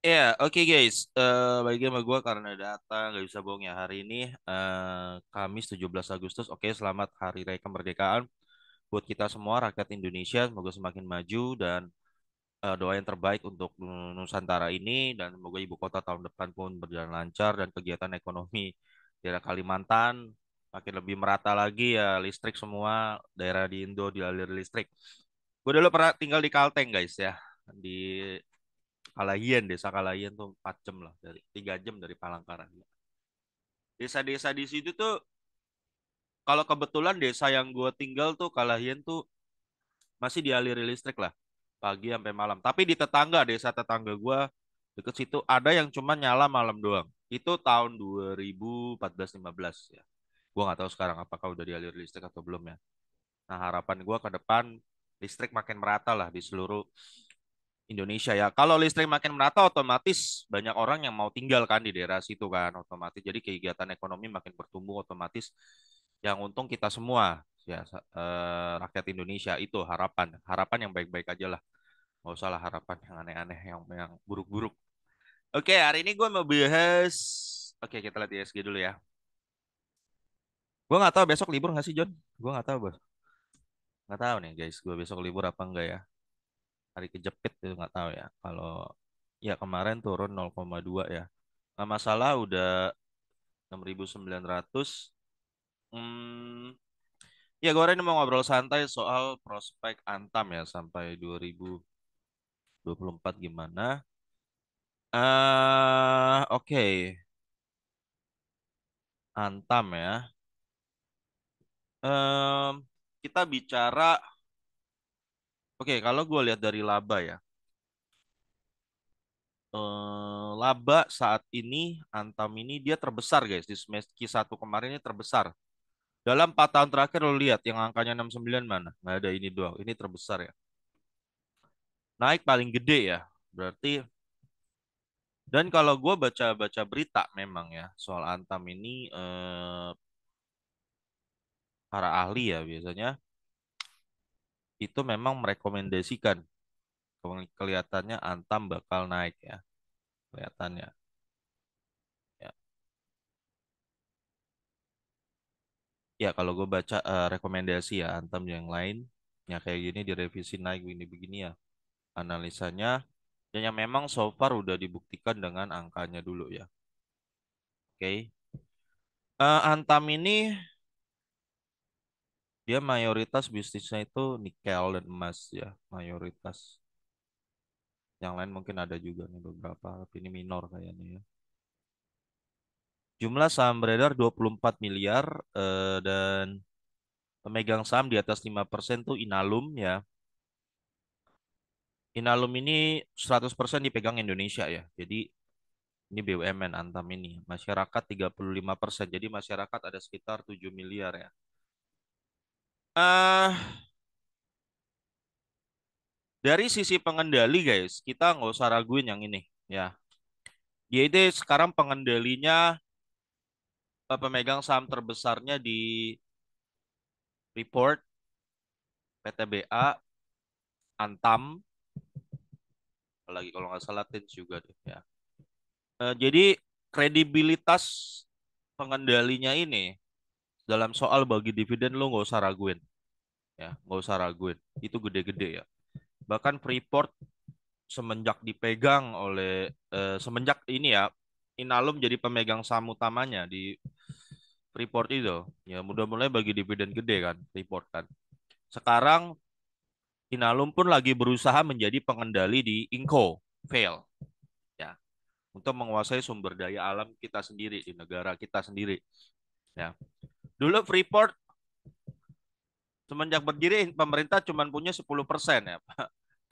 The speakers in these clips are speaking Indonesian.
Ya, yeah, oke okay guys. Uh, eh, bagi sama gue karena datang nggak bisa bohong ya. Hari ini uh, Kamis 17 Agustus. Oke, okay, selamat Hari Raya Kemerdekaan buat kita semua rakyat Indonesia. Semoga semakin maju dan uh, doa yang terbaik untuk Nusantara ini dan semoga ibu kota tahun depan pun berjalan lancar dan kegiatan ekonomi daerah Kalimantan makin lebih merata lagi ya listrik semua daerah di Indo dialir listrik. Gue dulu pernah tinggal di Kalteng guys ya di Kalayan, desa Kalayan tuh 4 jam lah dari 3 jam dari Palangkaraya. Desa-desa di situ tuh kalau kebetulan desa yang gue tinggal tuh Kalayan tuh masih dialiri listrik lah pagi sampai malam. Tapi di tetangga desa tetangga gue deket situ ada yang cuma nyala malam doang. Itu tahun 2014-15 ya. Gue nggak tahu sekarang apakah udah dialiri listrik atau belum ya. Nah harapan gue ke depan listrik makin merata lah di seluruh Indonesia ya. Kalau listrik makin merata otomatis banyak orang yang mau tinggal kan di daerah situ kan otomatis. Jadi kegiatan ekonomi makin bertumbuh otomatis yang untung kita semua ya eh, rakyat Indonesia itu harapan. Harapan yang baik-baik aja lah. Nggak usah lah harapan yang aneh-aneh yang yang buruk-buruk. Oke, hari ini gue mau bahas Oke, kita lihat ISG dulu ya. Gue nggak tahu besok libur nggak sih John? Gue nggak tahu bos. Nggak tahu nih guys, gue besok libur apa enggak ya hari kejepit itu nggak tahu ya kalau ya kemarin turun 0,2 ya nggak masalah udah 6.900 hmm, ya gue hari ini mau ngobrol santai soal prospek Antam ya sampai 2024 gimana uh, oke okay. Antam ya um, kita bicara Oke, kalau gue lihat dari laba ya, eh, laba saat ini Antam ini dia terbesar guys di semester satu kemarin ini terbesar. Dalam 4 tahun terakhir lo lihat yang angkanya 69 mana? Nah ada ini doang. Ini terbesar ya. Naik paling gede ya. Berarti dan kalau gue baca-baca berita memang ya soal Antam ini eh, para ahli ya biasanya itu memang merekomendasikan kelihatannya Antam bakal naik ya kelihatannya ya ya kalau gue baca uh, rekomendasi ya Antam yang lain ya kayak gini direvisi naik begini-begini ya analisanya ya, yang memang so far udah dibuktikan dengan angkanya dulu ya oke okay. uh, eh, Antam ini dia mayoritas bisnisnya itu nikel dan emas ya, mayoritas. Yang lain mungkin ada juga nih beberapa, tapi ini minor kayaknya ya. Jumlah saham beredar 24 miliar eh, dan pemegang saham di atas 5% tuh Inalum ya. Inalum ini 100% dipegang Indonesia ya. Jadi ini BUMN Antam ini masyarakat 35%. Jadi masyarakat ada sekitar 7 miliar ya. Uh, dari sisi pengendali guys, kita nggak usah raguin yang ini ya. Jadi sekarang pengendalinya eh, pemegang saham terbesarnya di Report, PTBA, Antam, Lagi kalau nggak salah Tins juga deh ya. Eh, jadi kredibilitas pengendalinya ini dalam soal bagi dividen lo nggak usah raguin ya nggak usah raguin itu gede-gede ya bahkan Freeport semenjak dipegang oleh eh, semenjak ini ya Inalum jadi pemegang saham utamanya di Freeport itu ya mudah-mudahan bagi dividen gede kan Freeport kan sekarang Inalum pun lagi berusaha menjadi pengendali di Inco Fail ya untuk menguasai sumber daya alam kita sendiri di negara kita sendiri ya Dulu Freeport semenjak berdiri pemerintah cuma punya 10 persen ya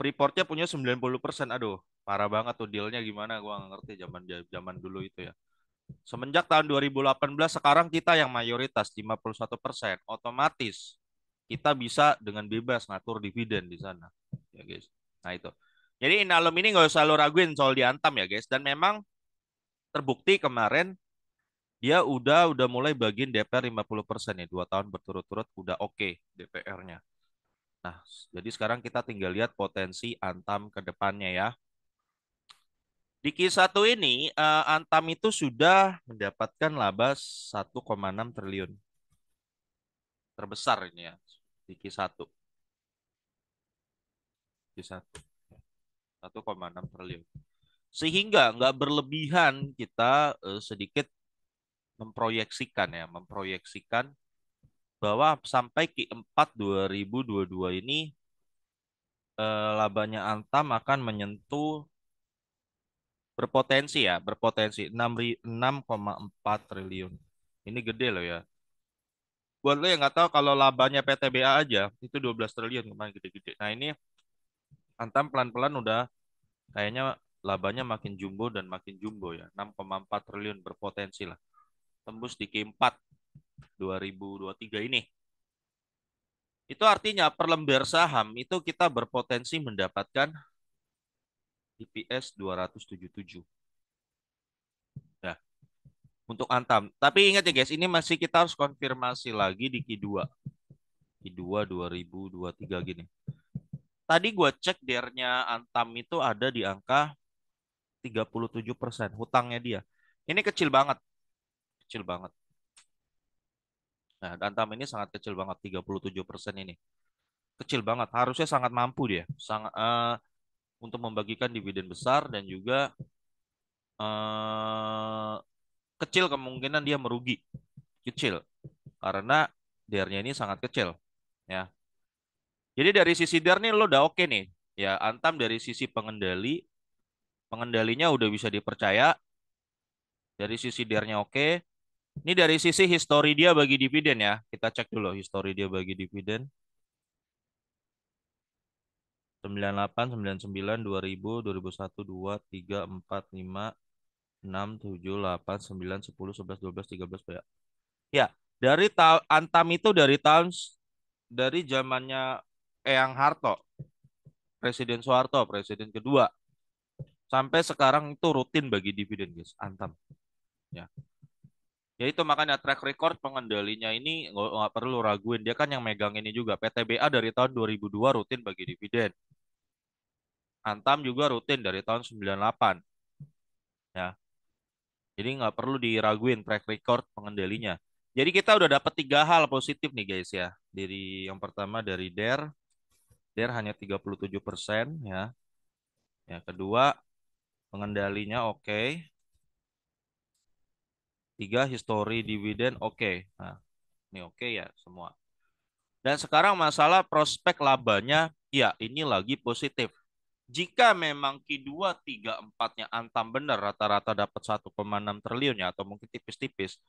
Freeportnya punya 90 persen. Aduh, parah banget tuh dealnya gimana. Gua gak ngerti zaman zaman dulu itu ya. Semenjak tahun 2018 sekarang kita yang mayoritas 51 persen. Otomatis kita bisa dengan bebas ngatur dividen di sana. Ya guys. Nah itu. Jadi Inalum ini nggak usah lo raguin soal diantam ya guys. Dan memang terbukti kemarin dia udah udah mulai bagian DPR 50% persen ya dua tahun berturut-turut udah oke okay DPR-nya. Nah, jadi sekarang kita tinggal lihat potensi Antam ke depannya ya. Di Q1 ini eh, Antam itu sudah mendapatkan laba 1,6 triliun. Terbesar ini ya di Q1. Q1. 1,6 triliun. Sehingga nggak berlebihan kita eh, sedikit memproyeksikan ya, memproyeksikan bahwa sampai Q4 2022 ini eh, labanya Antam akan menyentuh berpotensi ya, berpotensi 6,4 triliun. Ini gede loh ya. Buat lo yang nggak tahu kalau labanya PTBA aja itu 12 triliun kemarin gede-gede. Nah ini Antam pelan-pelan udah kayaknya labanya makin jumbo dan makin jumbo ya. 6,4 triliun berpotensi lah tembus di game 4 2023 ini. Itu artinya per lembar saham itu kita berpotensi mendapatkan EPS 277. Ya, untuk Antam. Tapi ingat ya guys, ini masih kita harus konfirmasi lagi di Q2. Q2 2023 gini. Tadi gue cek dernya Antam itu ada di angka 37% hutangnya dia. Ini kecil banget kecil banget. Nah, Antam ini sangat kecil banget, 37% ini. Kecil banget, harusnya sangat mampu dia. Sangat uh, untuk membagikan dividen besar dan juga uh, kecil kemungkinan dia merugi. Kecil. Karena DR-nya ini sangat kecil, ya. Jadi dari sisi DR ini lo udah oke nih. Ya, Antam dari sisi pengendali pengendalinya udah bisa dipercaya. Dari sisi DR-nya oke, ini dari sisi histori dia bagi dividen ya. Kita cek dulu histori dia bagi dividen. 98, 99, 2000, 2001, 2, 3, 4, 5, 6, 7, 8, 9, 10, 11, 12, 13, ya. Ya, dari Antam itu dari tahun dari zamannya Eyang Harto, Presiden Soeharto, Presiden kedua. Sampai sekarang itu rutin bagi dividen, guys, Antam. Ya. Ya itu makanya track record pengendalinya ini nggak perlu raguin. Dia kan yang megang ini juga. PTBA dari tahun 2002 rutin bagi dividen. Antam juga rutin dari tahun 98. Ya. Jadi nggak perlu diraguin track record pengendalinya. Jadi kita udah dapat tiga hal positif nih guys ya. Dari yang pertama dari DER. DER hanya 37% ya. Ya kedua pengendalinya oke. Okay. Tiga, history dividen oke. Okay. Nah, ini oke okay ya semua. Dan sekarang masalah prospek labanya, ya ini lagi positif. Jika memang Q2, 3, 4-nya antam benar rata-rata dapat 1,6 triliun ya atau mungkin tipis-tipis,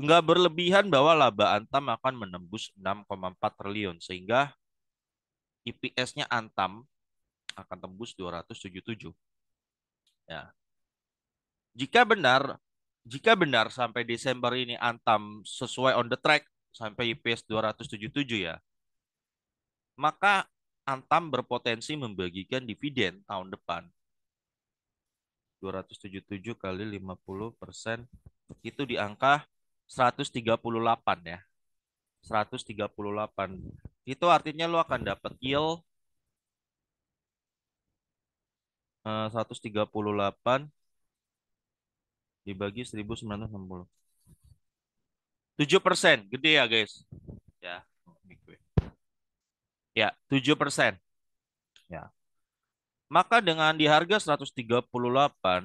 nggak berlebihan bahwa laba antam akan menembus 6,4 triliun sehingga EPS-nya antam akan tembus 277. Ya. Jika benar jika benar sampai Desember ini Antam sesuai on the track sampai IPS 277 ya, maka Antam berpotensi membagikan dividen tahun depan. 277 kali 50 persen itu di angka 138 ya. 138. Itu artinya lo akan dapat yield 138 eh, dibagi 1960. 7 persen, gede ya guys. Ya, ya 7 persen. Ya. Maka dengan di harga 138,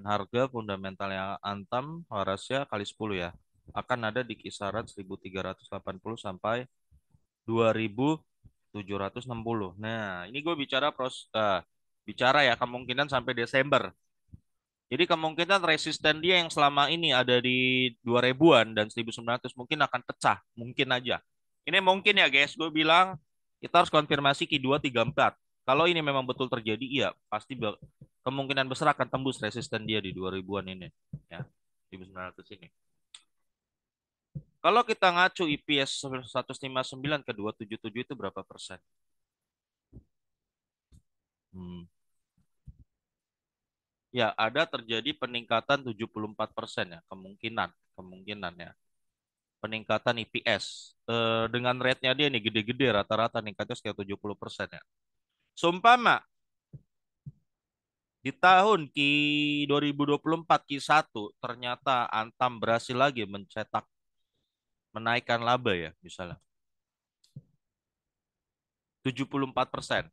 harga fundamental yang antam harusnya kali 10 ya, akan ada di kisaran 1380 sampai 2760. Nah, ini gue bicara pros, uh, bicara ya kemungkinan sampai Desember jadi kemungkinan resisten dia yang selama ini ada di 2000-an dan 1900 mungkin akan pecah, mungkin aja. Ini mungkin ya guys, gue bilang kita harus konfirmasi Q234. Kalau ini memang betul terjadi, iya pasti kemungkinan besar akan tembus resisten dia di 2000-an ini ya, 1900 ini. Kalau kita ngacu IPS e 159 ke 277 itu berapa persen? Hmm. Ya, ada terjadi peningkatan 74% ya, kemungkinan, kemungkinan ya. Peningkatan IPS. E, eh, dengan rate-nya dia nih gede-gede rata-rata meningkatnya sekitar 70% ya. Sumpama, di tahun Ki 2024 Ki 1 ternyata Antam berhasil lagi mencetak menaikkan laba ya misalnya. 74 persen.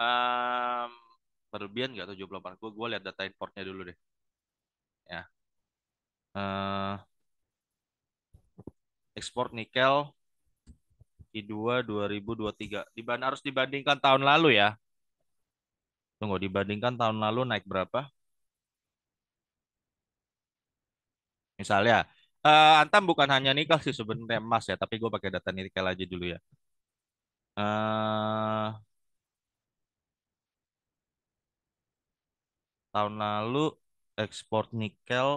Um, berlebihan nggak 78? Gue gue lihat data importnya dulu deh. Ya. Uh, ekspor nikel I2 2023 Dibanding harus dibandingkan tahun lalu ya. Tunggu dibandingkan tahun lalu naik berapa? Misalnya uh, Antam bukan hanya nikel sih sebenarnya emas ya, tapi gue pakai data nikel aja dulu ya. Uh, tahun lalu ekspor nikel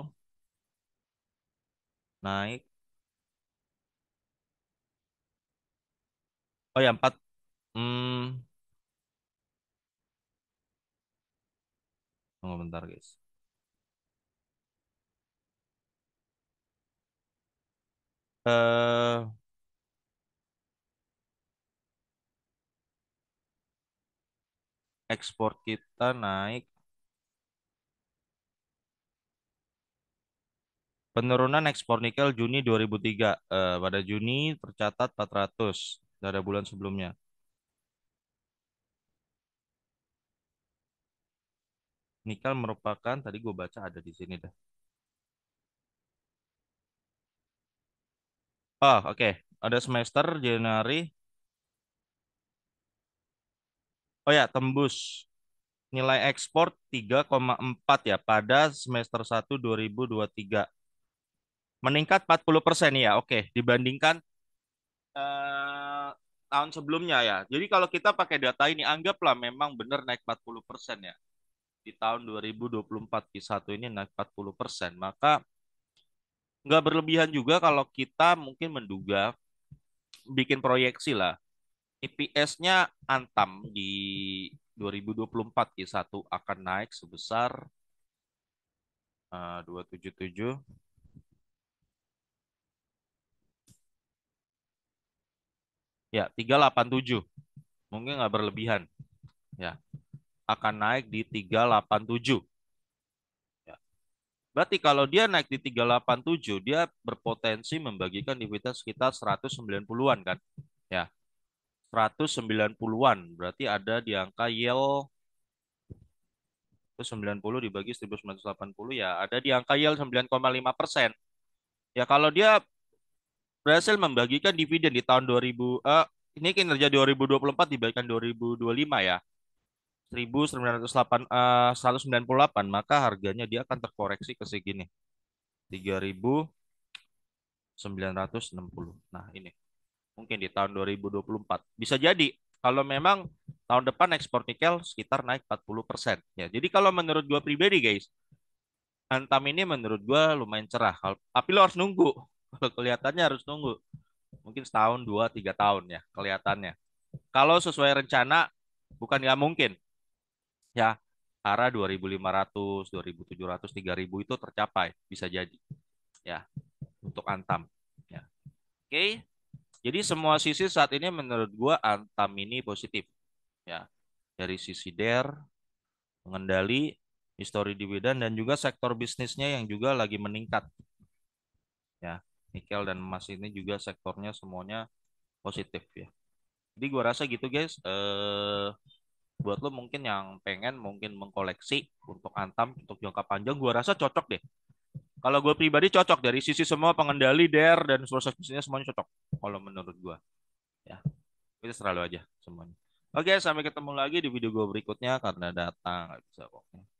naik. Oh ya, empat. Hmm. Tunggu bentar, guys. Uh, ekspor kita naik Penurunan ekspor nikel Juni 2003. uh, eh, pada Juni tercatat 400 dari bulan sebelumnya. Nikel merupakan tadi gue baca ada di sini dah. Oh, oke. Okay. Ada semester Januari. Oh ya, tembus nilai ekspor 3,4 ya pada semester 1 2023 meningkat 40% persen ya. Oke, dibandingkan uh, tahun sebelumnya ya. Jadi kalau kita pakai data ini anggaplah memang benar naik 40% persen ya. Di tahun 2024 Q1 ini naik 40%, persen maka nggak berlebihan juga kalau kita mungkin menduga bikin proyeksi lah. EPS-nya Antam di 2024 Q1 akan naik sebesar 277 eh, Ya, 387. Mungkin nggak berlebihan. Ya. Akan naik di 387. Ya. Berarti kalau dia naik di 387, dia berpotensi membagikan dividen sekitar 190-an kan? Ya. 190-an. Berarti ada di angka yield itu 90 dibagi 1980 ya ada di angka yield 9,5 persen. Ya kalau dia berhasil membagikan dividen di tahun 2000 uh, eh, ini kinerja 2024 dibagikan 2025 ya. 1908 uh, 198 maka harganya dia akan terkoreksi ke segini. 3960. Nah, ini. Mungkin di tahun 2024. Bisa jadi kalau memang tahun depan ekspor nikel sekitar naik 40%. Ya, jadi kalau menurut gua pribadi guys, Antam ini menurut gua lumayan cerah. Tapi lo harus nunggu kalau kelihatannya harus nunggu. Mungkin setahun, dua, tiga tahun ya kelihatannya. Kalau sesuai rencana, bukan nggak mungkin. Ya, arah 2.500, 2.700, 3.000 itu tercapai. Bisa jadi. Ya, untuk Antam. Ya. Oke, Jadi semua sisi saat ini menurut gua Antam ini positif. Ya. Dari sisi DER, mengendali, histori dividen dan juga sektor bisnisnya yang juga lagi meningkat. Ya nikel dan emas ini juga sektornya semuanya positif ya. Jadi gua rasa gitu guys, eh buat lo mungkin yang pengen mungkin mengkoleksi untuk antam untuk jangka panjang gua rasa cocok deh. Kalau gue pribadi cocok dari sisi semua pengendali der dan proses bisnisnya semuanya cocok kalau menurut gua. Ya. Itu selalu aja semuanya. Oke, sampai ketemu lagi di video gue berikutnya karena datang nggak bisa pokoknya.